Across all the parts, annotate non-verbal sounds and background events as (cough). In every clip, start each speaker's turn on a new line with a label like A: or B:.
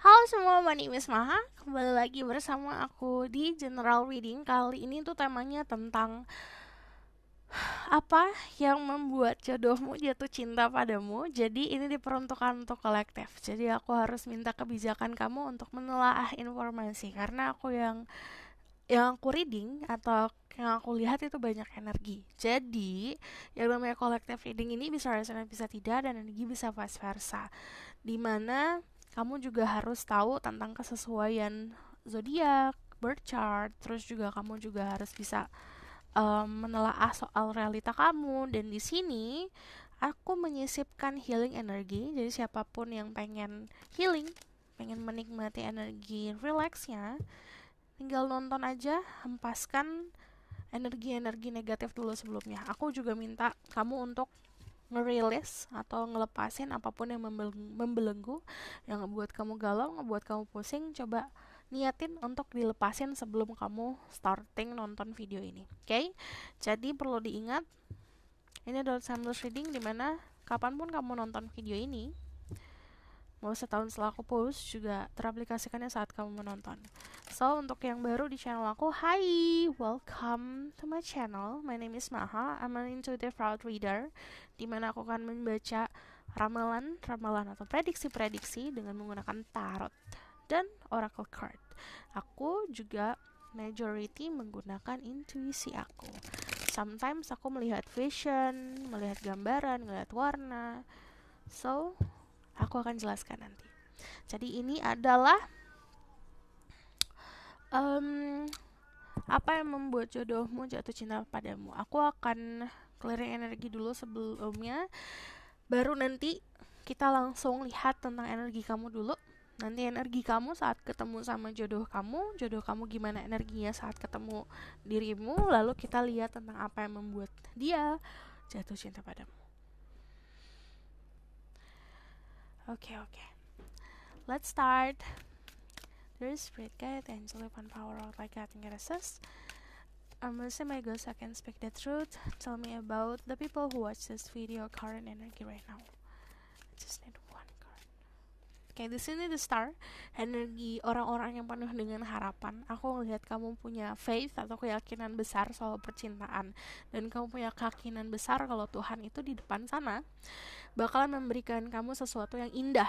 A: Halo semua, my name is Maha Kembali lagi bersama aku di General Reading Kali ini tuh temanya tentang Apa yang membuat jodohmu jatuh cinta padamu Jadi ini diperuntukkan untuk kolektif Jadi aku harus minta kebijakan kamu untuk menelaah informasi Karena aku yang yang aku reading atau yang aku lihat itu banyak energi. Jadi, yang namanya kolektif reading ini bisa resonate bisa tidak dan energi bisa vice versa. Dimana kamu juga harus tahu tentang kesesuaian zodiak, birth chart, terus juga kamu juga harus bisa um, menelaah soal realita kamu dan di sini aku menyisipkan healing energi. Jadi siapapun yang pengen healing, pengen menikmati energi relaxnya, tinggal nonton aja, hempaskan energi-energi negatif dulu sebelumnya. Aku juga minta kamu untuk ngerilis atau ngelepasin apapun yang membelenggu yang ngebuat kamu galau ngebuat kamu pusing coba niatin untuk dilepasin sebelum kamu starting nonton video ini oke okay? jadi perlu diingat ini adalah timeless reading dimana kapanpun kamu nonton video ini Mau setahun setelah aku post juga teraplikasikannya saat kamu menonton. So, untuk yang baru di channel aku, hi, welcome to my channel. My name is Maha, I'm an intuitive route reader, dimana aku akan membaca ramalan, ramalan atau prediksi-prediksi dengan menggunakan tarot dan oracle card. Aku juga majority menggunakan intuisi aku. Sometimes aku melihat vision, melihat gambaran, melihat warna. So, Aku akan jelaskan nanti. Jadi ini adalah um, apa yang membuat jodohmu jatuh cinta padamu. Aku akan clearing energi dulu sebelumnya. Baru nanti kita langsung lihat tentang energi kamu dulu. Nanti energi kamu saat ketemu sama jodoh kamu, jodoh kamu gimana energinya saat ketemu dirimu, lalu kita lihat tentang apa yang membuat dia jatuh cinta padamu. Okay, okay. Let's start. There is Spirit Guide, Angel, Weapon Power, Rock Like I'm gonna say my ghost, I can speak the truth. Tell me about the people who watch this video, current energy right now. I just need one card. Oke, okay, di sini the star, energi orang-orang yang penuh dengan harapan. Aku ngelihat kamu punya faith atau keyakinan besar soal percintaan dan kamu punya keyakinan besar kalau Tuhan itu di depan sana bakalan memberikan kamu sesuatu yang indah.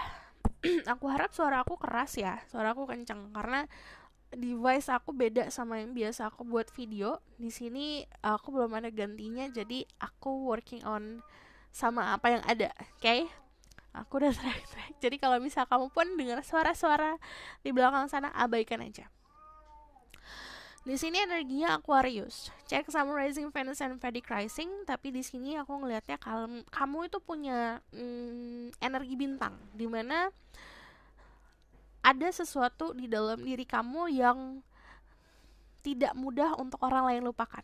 A: (clears throat) aku harap suara aku keras ya, suara aku kenceng karena device aku beda sama yang biasa aku buat video. Di sini aku belum ada gantinya jadi aku working on sama apa yang ada. Oke. Okay? Aku udah (laughs) track-track. Jadi kalau misal kamu pun dengar suara-suara di belakang sana abaikan aja. Di sini energinya Aquarius. Cek sama Rising Venus and Vedic Rising, tapi di sini aku ngelihatnya kalem, kamu itu punya mm, energi bintang, di mana ada sesuatu di dalam diri kamu yang tidak mudah untuk orang lain lupakan.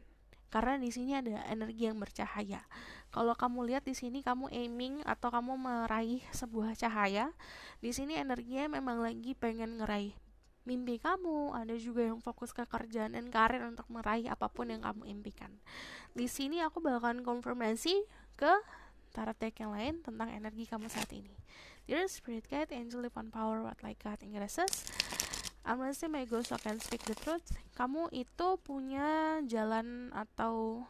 A: Karena di sini ada energi yang bercahaya. Kalau kamu lihat di sini kamu aiming atau kamu meraih sebuah cahaya, di sini energinya memang lagi pengen ngeraih mimpi kamu, ada juga yang fokus ke kerjaan dan karir untuk meraih apapun yang kamu impikan. Di sini aku bahkan konfirmasi ke tarot deck yang lain tentang energi kamu saat ini. Dear Spirit Guide, Angel upon Power, What Like God Ingresses, I'm Amnesty my ghost So Can Speak The Truth, kamu itu punya jalan atau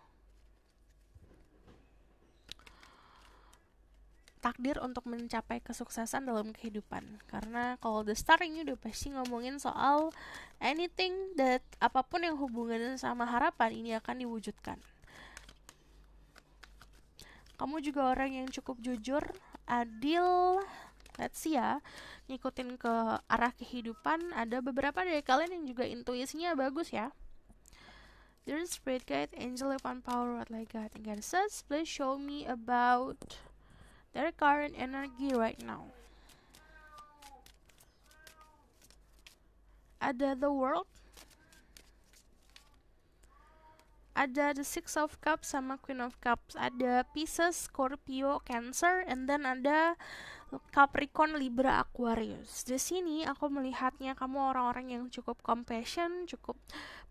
A: takdir untuk mencapai kesuksesan dalam kehidupan karena kalau the star ini udah pasti ngomongin soal anything that apapun yang hubungannya sama harapan ini akan diwujudkan kamu juga orang yang cukup jujur adil let's see ya ngikutin ke arah kehidupan ada beberapa dari kalian yang juga intuisinya bagus ya there's Spirit Guide, Angel upon power, what like God and God says, please show me about their current energy right now. Ada the world. Ada the six of cups sama queen of cups. Ada Pisces, Scorpio, Cancer, and then ada Capricorn, Libra, Aquarius. Di sini aku melihatnya kamu orang-orang yang cukup compassion, cukup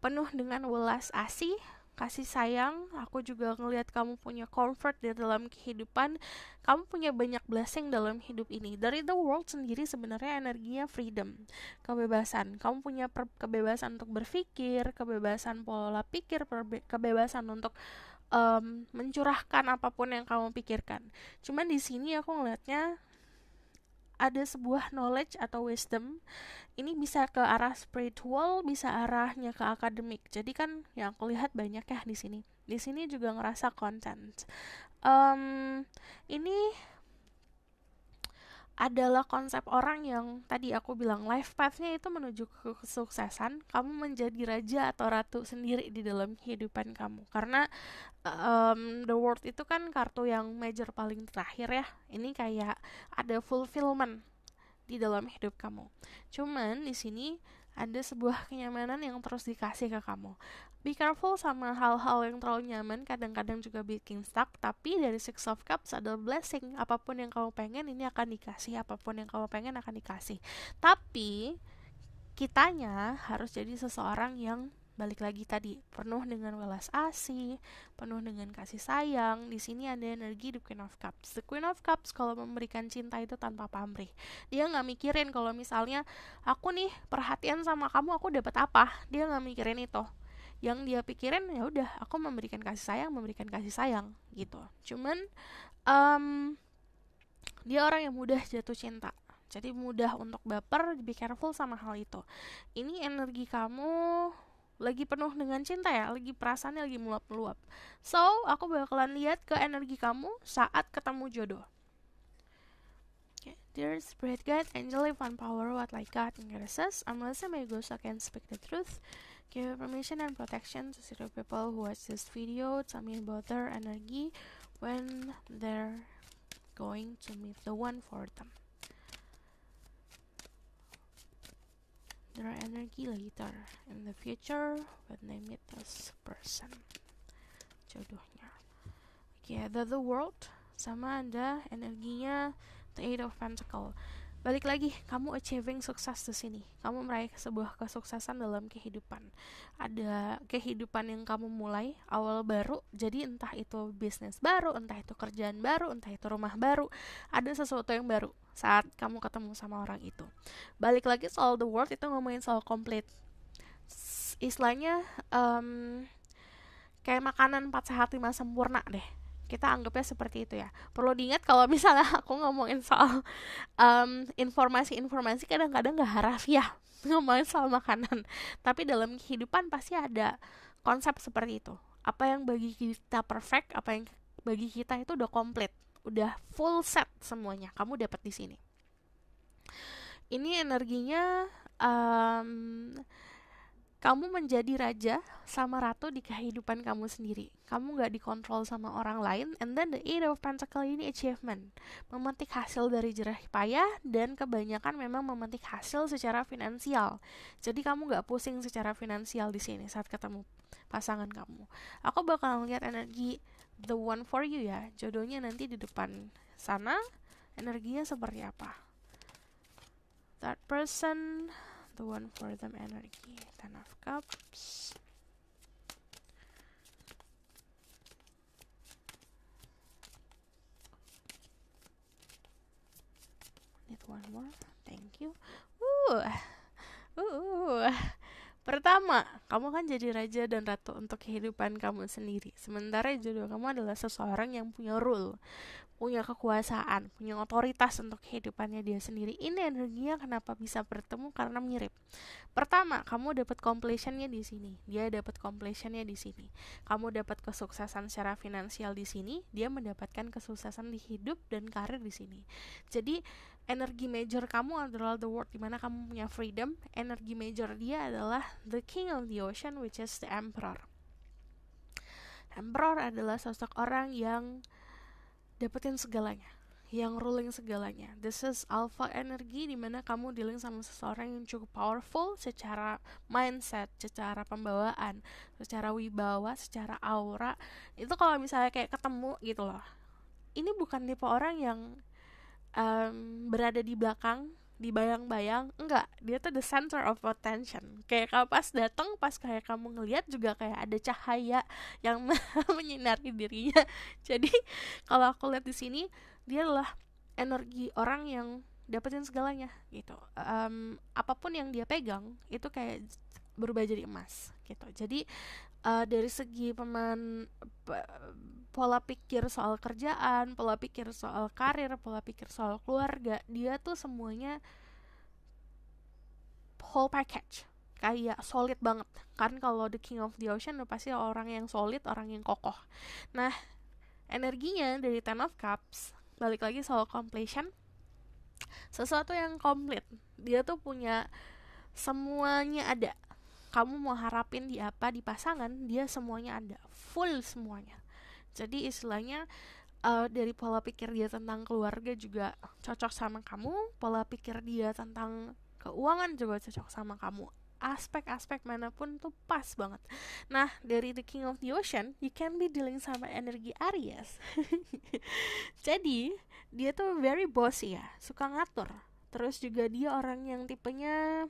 A: penuh dengan welas asih, kasih sayang, aku juga ngelihat kamu punya comfort di dalam kehidupan, kamu punya banyak blessing dalam hidup ini. Dari the world sendiri sebenarnya energinya freedom, kebebasan. Kamu punya kebebasan untuk berpikir, kebebasan pola pikir, kebebasan untuk um, mencurahkan apapun yang kamu pikirkan. Cuman di sini aku ngelihatnya ada sebuah knowledge atau wisdom ini bisa ke arah spiritual bisa arahnya ke akademik jadi kan yang aku lihat banyak ya di sini di sini juga ngerasa content um, ini adalah konsep orang yang tadi aku bilang life pathnya itu menuju ke kesuksesan kamu menjadi raja atau ratu sendiri di dalam kehidupan kamu karena um, the world itu kan kartu yang major paling terakhir ya ini kayak ada fulfillment di dalam hidup kamu cuman di sini ada sebuah kenyamanan yang terus dikasih ke kamu. Be careful sama hal-hal yang terlalu nyaman, kadang-kadang juga bikin stuck, tapi dari Six of Cups adalah blessing. Apapun yang kamu pengen, ini akan dikasih. Apapun yang kamu pengen, akan dikasih. Tapi, kitanya harus jadi seseorang yang balik lagi tadi penuh dengan welas asih, penuh dengan kasih sayang. Di sini ada energi The Queen of Cups. The Queen of Cups kalau memberikan cinta itu tanpa pamrih. Dia nggak mikirin kalau misalnya aku nih perhatian sama kamu aku dapat apa. Dia nggak mikirin itu. Yang dia pikirin ya udah aku memberikan kasih sayang, memberikan kasih sayang gitu. Cuman um, dia orang yang mudah jatuh cinta. Jadi mudah untuk baper, be careful sama hal itu. Ini energi kamu lagi penuh dengan cinta ya, lagi perasaannya lagi meluap-meluap. So, aku bakalan lihat ke energi kamu saat ketemu jodoh. Okay. Dear Spirit Guide, Angel, of power, what like God increases, I'm my ghost I can speak the truth. Give permission and protection to the people who watch this video. Tell me about their energy when they're going to meet the one for them. their energy later in the future when they meet this person jodohnya oke okay, the, the world sama ada energinya the eight of pentacles Balik lagi, kamu achieving sukses di sini. Kamu meraih sebuah kesuksesan dalam kehidupan. Ada kehidupan yang kamu mulai awal baru, jadi entah itu bisnis baru, entah itu kerjaan baru, entah itu rumah baru, ada sesuatu yang baru saat kamu ketemu sama orang itu. Balik lagi soal the world itu ngomongin soal complete Istilahnya um, kayak makanan empat sehat lima sempurna deh kita anggapnya seperti itu ya perlu diingat kalau (laughs) misalnya aku ngomongin soal um, informasi-informasi kadang-kadang nggak harafiah (laughs) ngomongin soal makanan tapi dalam kehidupan pasti ada konsep seperti itu apa yang bagi kita perfect apa yang bagi kita itu udah komplit udah full set semuanya kamu dapat di sini ini energinya um, kamu menjadi raja sama ratu di kehidupan kamu sendiri. Kamu nggak dikontrol sama orang lain. And then the Eight of pentacles ini achievement. Memetik hasil dari jerah payah dan kebanyakan memang memetik hasil secara finansial. Jadi kamu nggak pusing secara finansial di sini saat ketemu pasangan kamu. Aku bakal lihat energi the one for you ya. Jodohnya nanti di depan sana. Energinya seperti apa? That person the one for them energy. Ten of Cups. Need one more. Thank you. Ooh. Ooh. Pertama, kamu kan jadi raja dan ratu untuk kehidupan kamu sendiri. Sementara jodoh kamu adalah seseorang yang punya rule, punya kekuasaan, punya otoritas untuk kehidupannya dia sendiri. Ini energinya kenapa bisa bertemu karena mirip. Pertama, kamu dapat completionnya di sini, dia dapat completionnya di sini. Kamu dapat kesuksesan secara finansial di sini, dia mendapatkan kesuksesan di hidup dan karir di sini. Jadi energi major kamu adalah the world dimana kamu punya freedom energi major dia adalah the king of the ocean which is the emperor emperor adalah sosok orang yang dapetin segalanya yang ruling segalanya. This is alpha energi dimana kamu dealing sama seseorang yang cukup powerful secara mindset, secara pembawaan, secara wibawa, secara aura. Itu kalau misalnya kayak ketemu gitu loh. Ini bukan tipe orang yang um, berada di belakang di bayang-bayang enggak dia tuh the center of attention kayak kamu pas datang pas kayak kamu ngelihat juga kayak ada cahaya yang (laughs) menyinari dirinya jadi kalau aku lihat di sini dia adalah energi orang yang dapetin segalanya gitu um, apapun yang dia pegang itu kayak berubah jadi emas gitu jadi uh, dari segi peman pola pikir soal kerjaan, pola pikir soal karir, pola pikir soal keluarga, dia tuh semuanya whole package. Kayak solid banget. Kan kalau The King of the Ocean pasti orang yang solid, orang yang kokoh. Nah, energinya dari Ten of Cups, balik lagi soal completion, sesuatu yang komplit. Dia tuh punya semuanya ada. Kamu mau harapin di apa di pasangan, dia semuanya ada. Full semuanya jadi istilahnya uh, dari pola pikir dia tentang keluarga juga cocok sama kamu pola pikir dia tentang keuangan juga cocok sama kamu aspek-aspek manapun tuh pas banget. Nah, dari The King of the Ocean, you can be dealing sama energi Aries. (laughs) Jadi, dia tuh very bossy ya, suka ngatur. Terus juga dia orang yang tipenya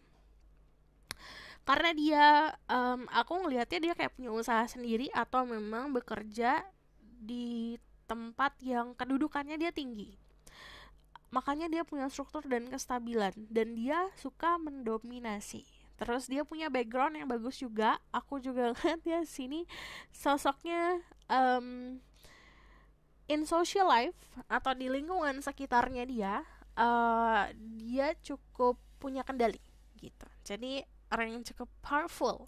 A: karena dia um, aku ngelihatnya dia kayak punya usaha sendiri atau memang bekerja di tempat yang kedudukannya dia tinggi. Makanya dia punya struktur dan kestabilan dan dia suka mendominasi. Terus dia punya background yang bagus juga. Aku juga (laughs) lihat ya sini sosoknya um, in social life atau di lingkungan sekitarnya dia uh, dia cukup punya kendali gitu. Jadi orang yang cukup powerful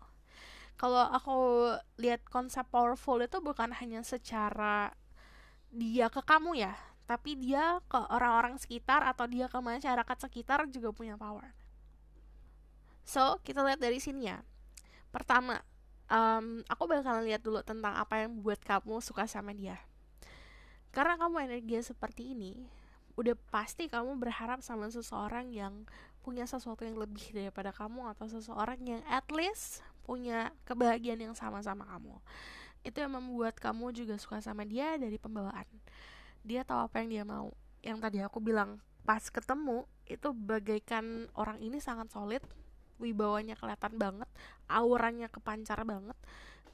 A: kalau aku lihat konsep powerful itu bukan hanya secara dia ke kamu ya tapi dia ke orang-orang sekitar atau dia ke masyarakat sekitar juga punya power so kita lihat dari sini ya pertama um, aku bakalan lihat dulu tentang apa yang buat kamu suka sama dia karena kamu energi seperti ini udah pasti kamu berharap sama seseorang yang punya sesuatu yang lebih daripada kamu atau seseorang yang at least punya kebahagiaan yang sama sama kamu itu yang membuat kamu juga suka sama dia dari pembawaan dia tahu apa yang dia mau yang tadi aku bilang pas ketemu itu bagaikan orang ini sangat solid wibawanya kelihatan banget auranya kepancar banget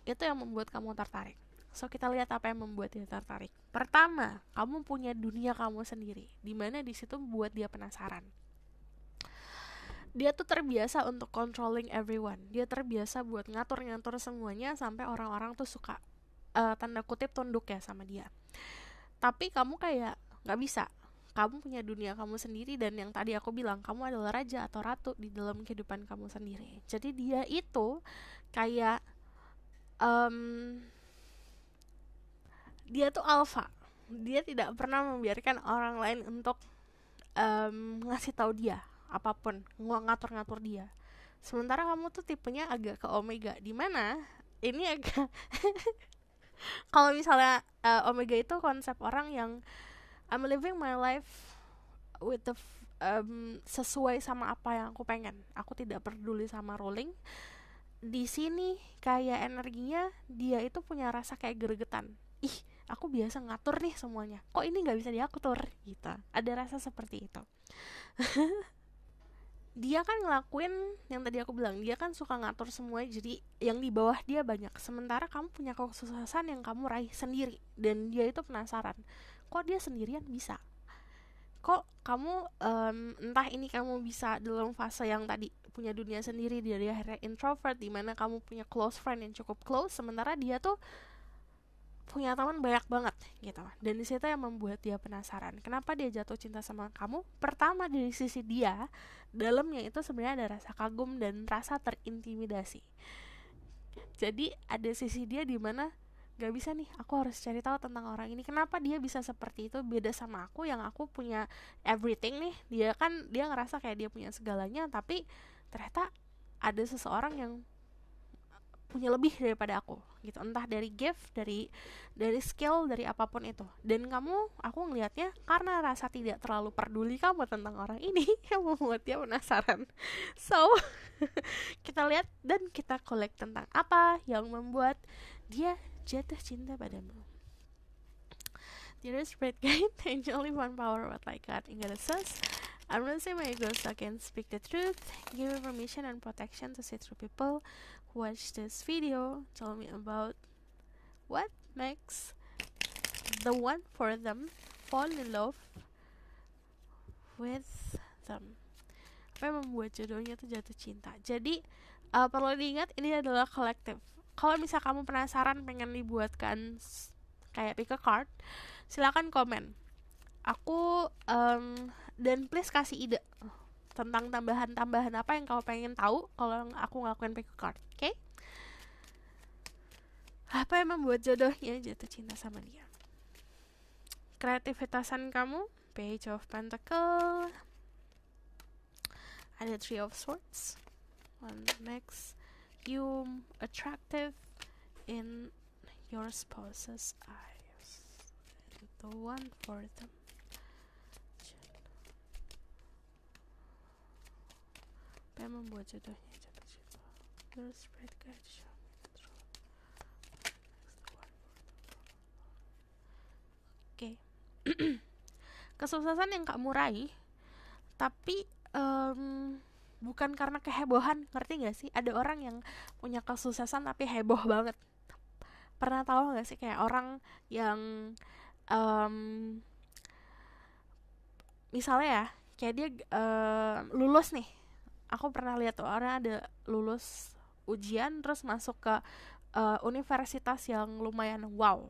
A: itu yang membuat kamu tertarik So kita lihat apa yang membuat dia tertarik. Pertama, kamu punya dunia kamu sendiri, dimana mana di situ buat dia penasaran dia tuh terbiasa untuk controlling everyone dia terbiasa buat ngatur-ngatur semuanya sampai orang-orang tuh suka uh, tanda kutip tunduk ya sama dia tapi kamu kayak nggak bisa kamu punya dunia kamu sendiri dan yang tadi aku bilang kamu adalah raja atau ratu di dalam kehidupan kamu sendiri jadi dia itu kayak um, dia tuh alpha. dia tidak pernah membiarkan orang lain untuk um, ngasih tahu dia apapun ngatur-ngatur dia sementara kamu tuh tipenya agak ke omega di mana ini agak (laughs) kalau misalnya uh, omega itu konsep orang yang I'm living my life with the um, sesuai sama apa yang aku pengen aku tidak peduli sama rolling di sini kayak energinya dia itu punya rasa kayak gregetan ih aku biasa ngatur nih semuanya kok ini nggak bisa diatur gitu ada rasa seperti itu (laughs) dia kan ngelakuin yang tadi aku bilang dia kan suka ngatur semua jadi yang di bawah dia banyak sementara kamu punya kesuksesan yang kamu raih sendiri dan dia itu penasaran kok dia sendirian bisa kok kamu um, entah ini kamu bisa dalam fase yang tadi punya dunia sendiri dia akhirnya introvert di mana kamu punya close friend yang cukup close sementara dia tuh punya teman banyak banget gitu dan disitu yang membuat dia penasaran kenapa dia jatuh cinta sama kamu pertama dari sisi dia dalamnya itu sebenarnya ada rasa kagum dan rasa terintimidasi jadi ada sisi dia di mana gak bisa nih aku harus cari tahu tentang orang ini kenapa dia bisa seperti itu beda sama aku yang aku punya everything nih dia kan dia ngerasa kayak dia punya segalanya tapi ternyata ada seseorang yang punya lebih daripada aku gitu entah dari gift dari dari skill dari apapun itu dan kamu aku ngelihatnya karena rasa tidak terlalu peduli kamu tentang orang ini (laughs) yang membuat dia penasaran so (laughs) kita lihat dan kita collect tentang apa yang membuat dia jatuh cinta padamu Dearest Red Guide, (laughs) Angel One Power, What Like Got, in God's I'm not saying my girls so I can speak the truth, give me permission and protection to see through people watch this video, tell me about what makes the one for them fall in love with them. Apa yang membuat jodohnya tuh jatuh cinta. Jadi uh, perlu diingat ini adalah kolektif. Kalau misal kamu penasaran pengen dibuatkan kayak pick a card, silakan komen. Aku um, dan please kasih ide tentang tambahan-tambahan apa yang kau pengen tahu kalau aku ngelakuin pick a card, oke? Okay? Apa yang membuat jodohnya jatuh cinta sama dia? Kreativitasan kamu, Page of Pentacle, ada Three of Swords, one next, you attractive in your spouse's eyes, the one for them. apa yang membuat jodohnya jatuh cinta terus spread guide show me the truth oke (clears throat) kesuksesan yang kamu raih tapi um, bukan karena kehebohan ngerti gak sih ada orang yang punya kesuksesan tapi heboh banget pernah tahu gak sih kayak orang yang um, misalnya ya kayak dia uh, lulus nih aku pernah lihat orang ada lulus ujian terus masuk ke uh, universitas yang lumayan wow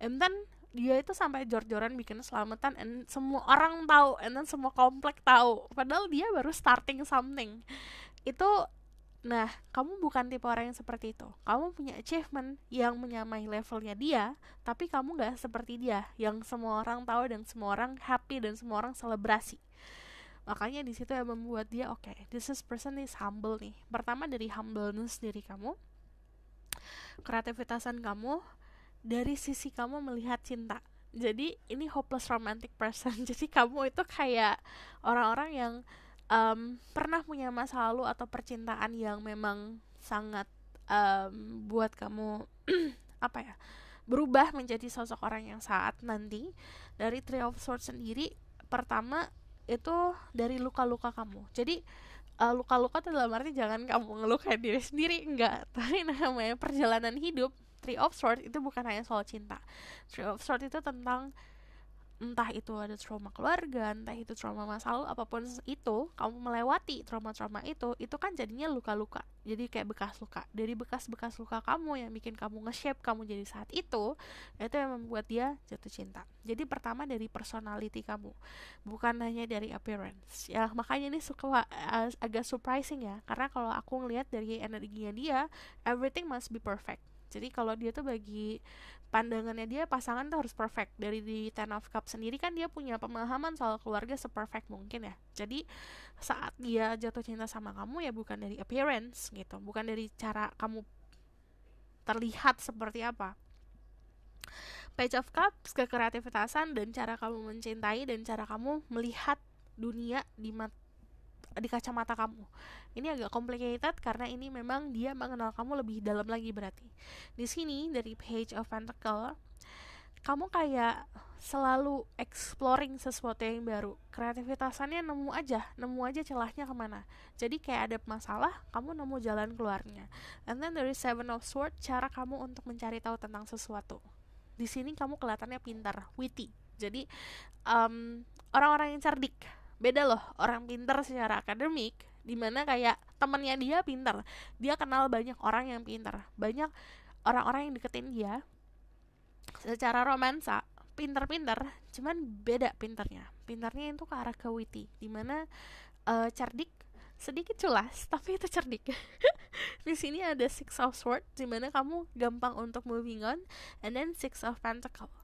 A: and then dia itu sampai jor-joran bikin selamatan and semua orang tahu and then semua komplek tahu padahal dia baru starting something itu nah kamu bukan tipe orang yang seperti itu kamu punya achievement yang menyamai levelnya dia tapi kamu nggak seperti dia yang semua orang tahu dan semua orang happy dan semua orang selebrasi makanya di situ yang membuat dia oke okay, this is person is humble nih pertama dari humbleness diri kamu kreativitasan kamu dari sisi kamu melihat cinta jadi ini hopeless romantic person (laughs) jadi kamu itu kayak orang-orang yang um, pernah punya masa lalu atau percintaan yang memang sangat um, buat kamu (clears throat) apa ya berubah menjadi sosok orang yang saat nanti dari Three of Swords sendiri pertama itu dari luka-luka kamu jadi uh, luka-luka itu dalam arti jangan kamu ngelukai diri sendiri enggak (laughs) tapi namanya perjalanan hidup Three of Swords itu bukan hanya soal cinta Three of Swords itu tentang entah itu ada trauma keluarga, entah itu trauma masa lalu, apapun itu, kamu melewati trauma-trauma itu, itu kan jadinya luka-luka. Jadi kayak bekas luka. Dari bekas-bekas luka kamu yang bikin kamu nge-shape kamu jadi saat itu, itu yang membuat dia jatuh cinta. Jadi pertama dari personality kamu, bukan hanya dari appearance. Ya makanya ini suka eh, agak surprising ya, karena kalau aku ngelihat dari energinya dia, everything must be perfect jadi kalau dia tuh bagi pandangannya dia pasangan tuh harus perfect dari di Ten of Cup sendiri kan dia punya pemahaman soal keluarga seperfect mungkin ya jadi saat dia jatuh cinta sama kamu ya bukan dari appearance gitu bukan dari cara kamu terlihat seperti apa Page of Cups kekreativitasan dan cara kamu mencintai dan cara kamu melihat dunia di mata di kacamata kamu ini agak complicated karena ini memang dia mengenal kamu lebih dalam lagi berarti di sini dari page of pentacle kamu kayak selalu exploring sesuatu yang baru kreativitasannya nemu aja nemu aja celahnya kemana jadi kayak ada masalah kamu nemu jalan keluarnya and then dari seven of Swords, cara kamu untuk mencari tahu tentang sesuatu di sini kamu kelihatannya pintar witty jadi um, orang-orang yang cerdik beda loh orang pintar secara akademik dimana kayak temennya dia pinter dia kenal banyak orang yang pinter banyak orang-orang yang deketin dia secara romansa pinter-pinter cuman beda pinternya pinternya itu ke arah ke witty dimana uh, eh, cerdik sedikit culas tapi itu cerdik (laughs) di sini ada six of swords dimana kamu gampang untuk moving on and then six of pentacles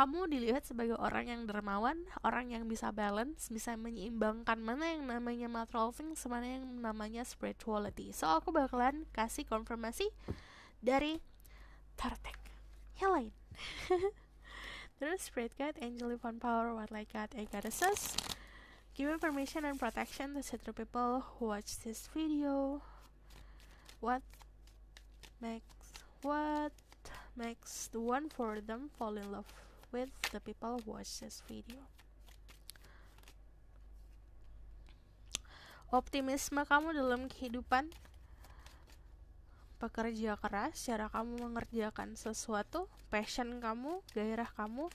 A: kamu dilihat sebagai orang yang dermawan, orang yang bisa balance, bisa menyeimbangkan mana yang namanya matroving mana yang namanya spirituality. So aku bakalan kasih konfirmasi dari Tartek. Yang lain. (laughs) Terus Spirit Guide, Angel Von Power, What Like God, and Goddesses. Give information and protection to certain people who watch this video. What makes what makes the one for them fall in love? with the people who watch this video. Optimisme kamu dalam kehidupan pekerja keras, cara kamu mengerjakan sesuatu, passion kamu, gairah kamu.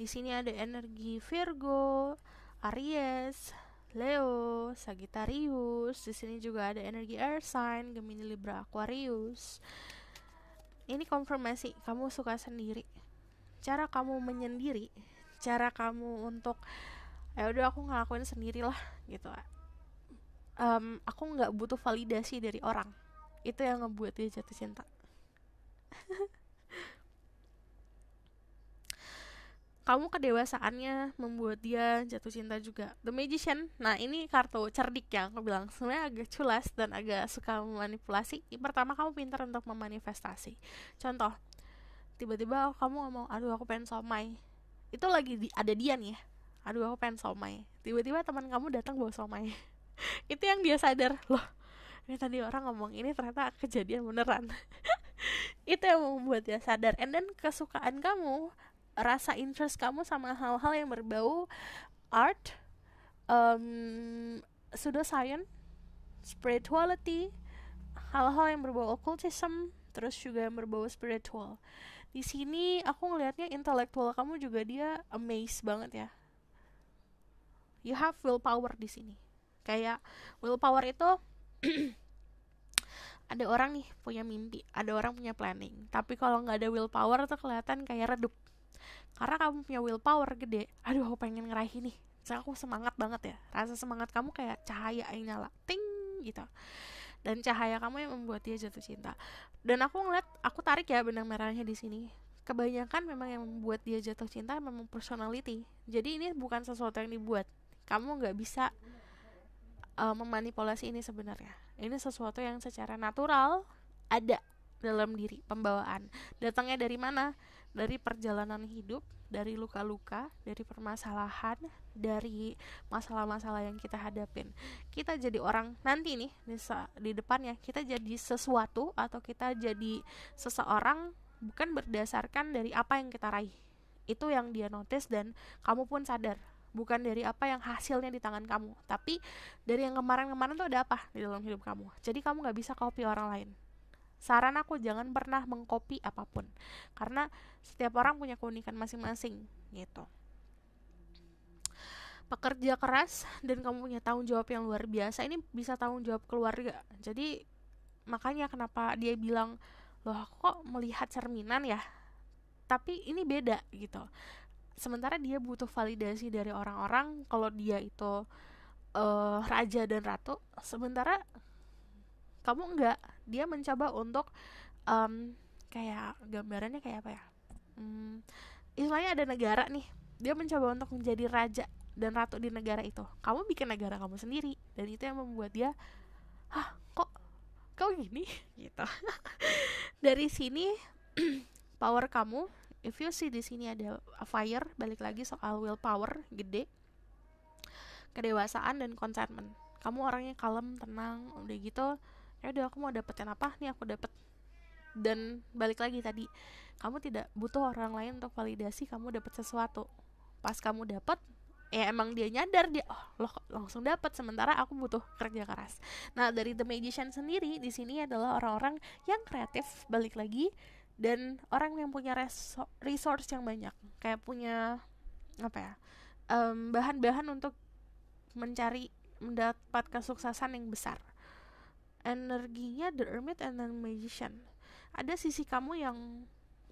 A: Di sini ada energi Virgo, Aries, Leo, Sagittarius. Di sini juga ada energi air sign, Gemini, Libra, Aquarius. Ini konfirmasi kamu suka sendiri cara kamu menyendiri cara kamu untuk ya udah aku ngelakuin sendiri lah, gitu um, aku nggak butuh validasi dari orang itu yang ngebuat dia jatuh cinta (laughs) kamu kedewasaannya membuat dia jatuh cinta juga The Magician nah ini kartu cerdik yang aku bilang sebenarnya agak culas dan agak suka memanipulasi pertama kamu pintar untuk memanifestasi contoh tiba-tiba kamu ngomong aduh aku pengen somai itu lagi di, ada dia nih ya aduh aku pengen somai tiba-tiba teman kamu datang bawa somai (laughs) itu yang dia sadar loh ini tadi orang ngomong ini ternyata kejadian beneran (laughs) itu yang membuat dia sadar and then kesukaan kamu rasa interest kamu sama hal-hal yang berbau art um, pseudoscience spirituality hal-hal yang berbau occultism terus juga yang berbau spiritual. Di sini aku ngelihatnya intelektual kamu juga dia amazed banget ya. You have willpower di sini. Kayak willpower itu (clears throat) ada orang nih punya mimpi, ada orang punya planning. Tapi kalau nggak ada willpower tuh kelihatan kayak redup. Karena kamu punya willpower gede, aduh aku pengen ngeraih ini, Saya aku semangat banget ya. Rasa semangat kamu kayak cahaya yang nyala, ting gitu dan cahaya kamu yang membuat dia jatuh cinta dan aku ngeliat aku tarik ya benang merahnya di sini kebanyakan memang yang membuat dia jatuh cinta memang personality jadi ini bukan sesuatu yang dibuat kamu nggak bisa uh, memanipulasi ini sebenarnya ini sesuatu yang secara natural ada dalam diri pembawaan datangnya dari mana dari perjalanan hidup dari luka-luka dari permasalahan dari masalah-masalah yang kita hadapin. Kita jadi orang nanti nih di, di depannya kita jadi sesuatu atau kita jadi seseorang bukan berdasarkan dari apa yang kita raih. Itu yang dia notice dan kamu pun sadar bukan dari apa yang hasilnya di tangan kamu, tapi dari yang kemarin-kemarin tuh ada apa di dalam hidup kamu. Jadi kamu nggak bisa copy orang lain. Saran aku jangan pernah mengcopy apapun, karena setiap orang punya keunikan masing-masing gitu pekerja keras dan kamu punya tanggung jawab yang luar biasa ini bisa tanggung jawab keluarga jadi makanya kenapa dia bilang loh kok melihat cerminan ya tapi ini beda gitu sementara dia butuh validasi dari orang-orang kalau dia itu uh, raja dan ratu sementara kamu enggak dia mencoba untuk um, kayak gambarannya kayak apa ya hmm, istilahnya ada negara nih dia mencoba untuk menjadi raja dan ratu di negara itu kamu bikin negara kamu sendiri dan itu yang membuat dia ah kok kau gini gitu (laughs) dari sini (clears throat) power kamu if you see di sini ada fire balik lagi soal willpower gede kedewasaan dan contentment kamu orangnya kalem tenang udah gitu ya udah aku mau dapetin apa nih aku dapet dan balik lagi tadi kamu tidak butuh orang lain untuk validasi kamu dapat sesuatu pas kamu dapat ya emang dia nyadar dia oh loh langsung dapat sementara aku butuh kerja keras nah dari the magician sendiri di sini adalah orang-orang yang kreatif balik lagi dan orang yang punya resource yang banyak kayak punya apa ya bahan-bahan um, untuk mencari mendapat kesuksesan yang besar energinya the hermit and the magician ada sisi kamu yang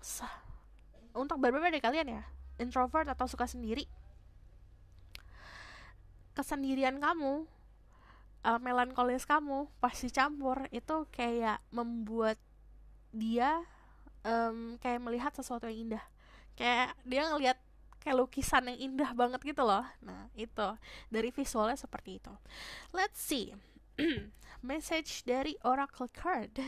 A: sah untuk berbeda dari kalian ya introvert atau suka sendiri kesendirian kamu uh, melankolis kamu pasti campur itu kayak membuat dia um, kayak melihat sesuatu yang indah kayak dia ngelihat kayak lukisan yang indah banget gitu loh nah itu dari visualnya seperti itu let's see (clears throat) message dari oracle card (laughs)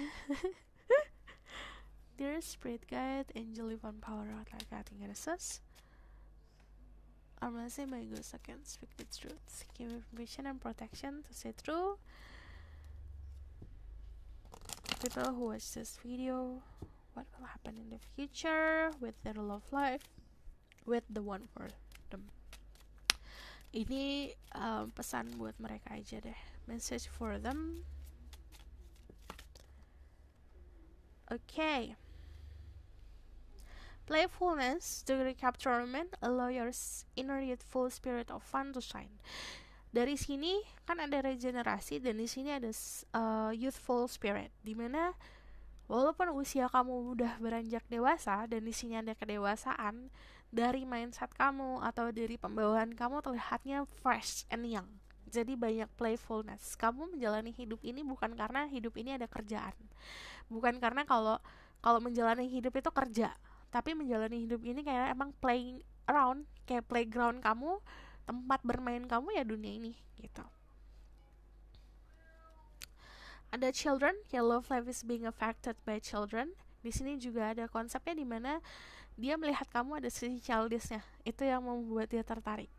A: Dear Spirit Guide, Angel one Power like Guiding Ancestors I'm gonna say my so can speak the truth, give me permission and protection to say true. People who watch this video, what will happen in the future with their love life, with the one for them. Ini um, pesan buat mereka aja deh, message for them. Oke playfulness to men allow your inner youthful spirit of fun to shine dari sini kan ada regenerasi dan di sini ada uh, youthful spirit dimana walaupun usia kamu udah beranjak dewasa dan di sini ada kedewasaan dari mindset kamu atau dari pembawaan kamu terlihatnya fresh and young jadi banyak playfulness kamu menjalani hidup ini bukan karena hidup ini ada kerjaan bukan karena kalau kalau menjalani hidup itu kerja tapi menjalani hidup ini kayak emang playing around kayak playground kamu tempat bermain kamu ya dunia ini gitu ada children ya love life is being affected by children di sini juga ada konsepnya di mana dia melihat kamu ada sisi childishnya itu yang membuat dia tertarik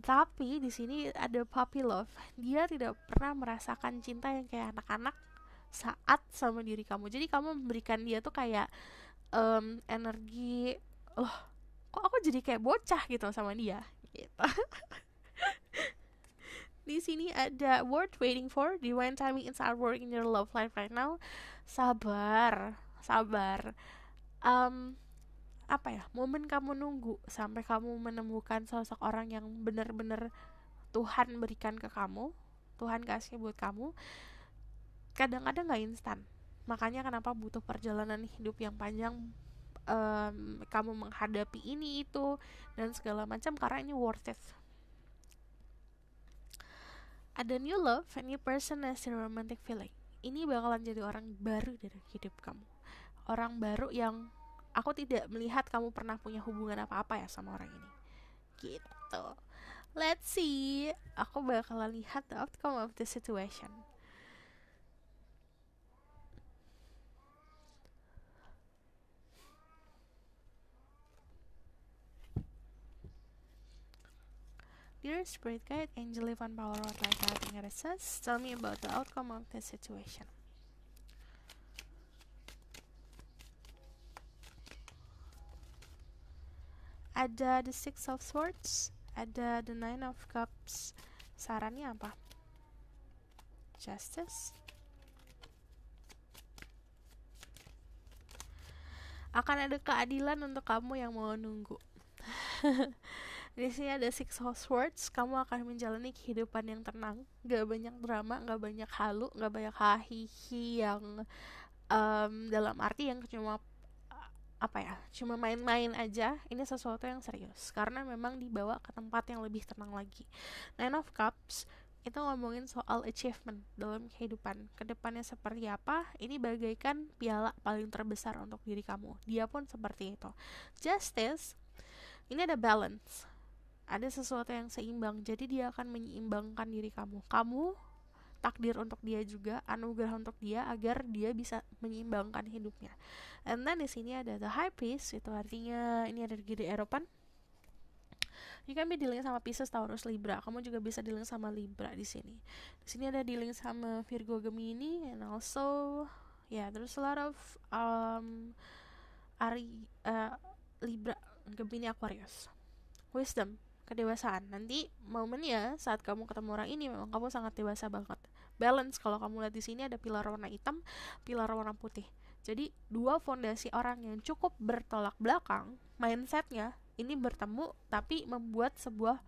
A: tapi di sini ada puppy love dia tidak pernah merasakan cinta yang kayak anak-anak saat sama diri kamu jadi kamu memberikan dia tuh kayak um, energi loh kok aku jadi kayak bocah gitu sama dia gitu (laughs) di sini ada word waiting for divine timing is our work in your love life right now sabar sabar um, apa ya momen kamu nunggu sampai kamu menemukan sosok orang yang benar-benar Tuhan berikan ke kamu Tuhan kasih buat kamu kadang-kadang nggak -kadang instan makanya kenapa butuh perjalanan hidup yang panjang um, kamu menghadapi ini itu dan segala macam karena ini worth it ada new love and new person as a romantic feeling ini bakalan jadi orang baru dari hidup kamu orang baru yang aku tidak melihat kamu pernah punya hubungan apa-apa ya sama orang ini gitu let's see aku bakalan lihat the outcome of the situation Dear Spirit Guide, Angel Ivan Power life having a resist. Tell me about the outcome of this situation. Ada the Six of Swords, ada the Nine of Cups. Sarannya apa? Justice. Akan ada keadilan untuk kamu yang mau nunggu. (laughs) di sini ada six house words kamu akan menjalani kehidupan yang tenang gak banyak drama gak banyak halu gak banyak hahihi yang um, dalam arti yang cuma apa ya cuma main-main aja ini sesuatu yang serius karena memang dibawa ke tempat yang lebih tenang lagi nine of cups itu ngomongin soal achievement dalam kehidupan. Kedepannya seperti apa? Ini bagaikan piala paling terbesar untuk diri kamu. Dia pun seperti itu. Justice, ini ada balance ada sesuatu yang seimbang jadi dia akan menyeimbangkan diri kamu kamu takdir untuk dia juga anugerah untuk dia agar dia bisa menyeimbangkan hidupnya and then di sini ada the high piece itu artinya ini ada di Eropa You can be dealing sama Pisces, Taurus, Libra. Kamu juga bisa dealing sama Libra di sini. Di sini ada dealing sama Virgo, Gemini, and also ya yeah, there's a lot of um, Ari uh, Libra, Gemini, Aquarius. Wisdom kedewasaan nanti momennya saat kamu ketemu orang ini memang kamu sangat dewasa banget balance kalau kamu lihat di sini ada pilar warna hitam pilar warna putih jadi dua fondasi orang yang cukup bertolak belakang mindsetnya ini bertemu tapi membuat sebuah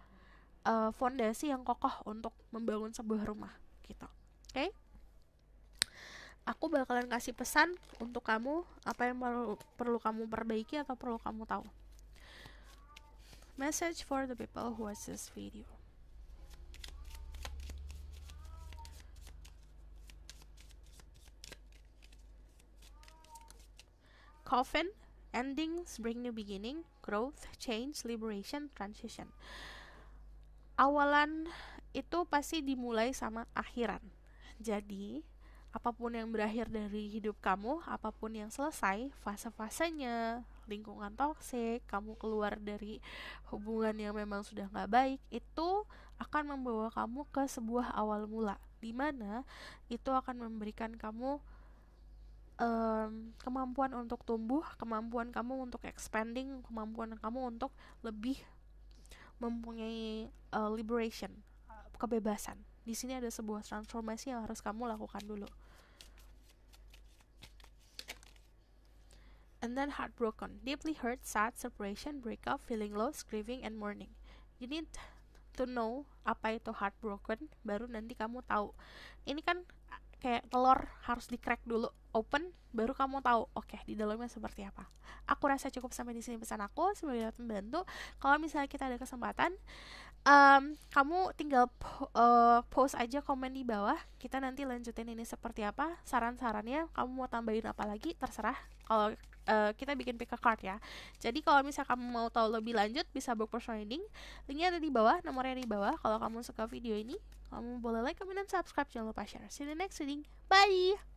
A: uh, fondasi yang kokoh untuk membangun sebuah rumah gitu oke okay? aku bakalan kasih pesan untuk kamu apa yang perlu perlu kamu perbaiki atau perlu kamu tahu Message for the people who watch this video. Coffin, endings bring new beginning, growth, change, liberation, transition. Awalan itu pasti dimulai sama akhiran. Jadi, apapun yang berakhir dari hidup kamu, apapun yang selesai, fase-fasenya, lingkungan toksik, kamu keluar dari hubungan yang memang sudah nggak baik, itu akan membawa kamu ke sebuah awal mula, di mana itu akan memberikan kamu um, kemampuan untuk tumbuh, kemampuan kamu untuk expanding, kemampuan kamu untuk lebih mempunyai uh, liberation, kebebasan. Di sini ada sebuah transformasi yang harus kamu lakukan dulu. and then heartbroken, deeply hurt, sad, separation, breakup, feeling lost, grieving, and mourning. You need to know apa itu heartbroken, baru nanti kamu tahu. Ini kan kayak telur harus di crack dulu open baru kamu tahu oke okay, di dalamnya seperti apa aku rasa cukup sampai di sini pesan aku semoga dapat membantu. kalau misalnya kita ada kesempatan um, kamu tinggal po uh, post aja komen di bawah kita nanti lanjutin ini seperti apa saran-sarannya kamu mau tambahin apa lagi terserah kalau Eh, kita bikin pick a card ya. Jadi kalau misal kamu mau tahu lebih lanjut bisa book persuading. Linknya ada di bawah, nomornya di bawah. Kalau kamu suka video ini, kamu boleh like, comment, dan subscribe. Jangan lupa share. See you next reading. Bye!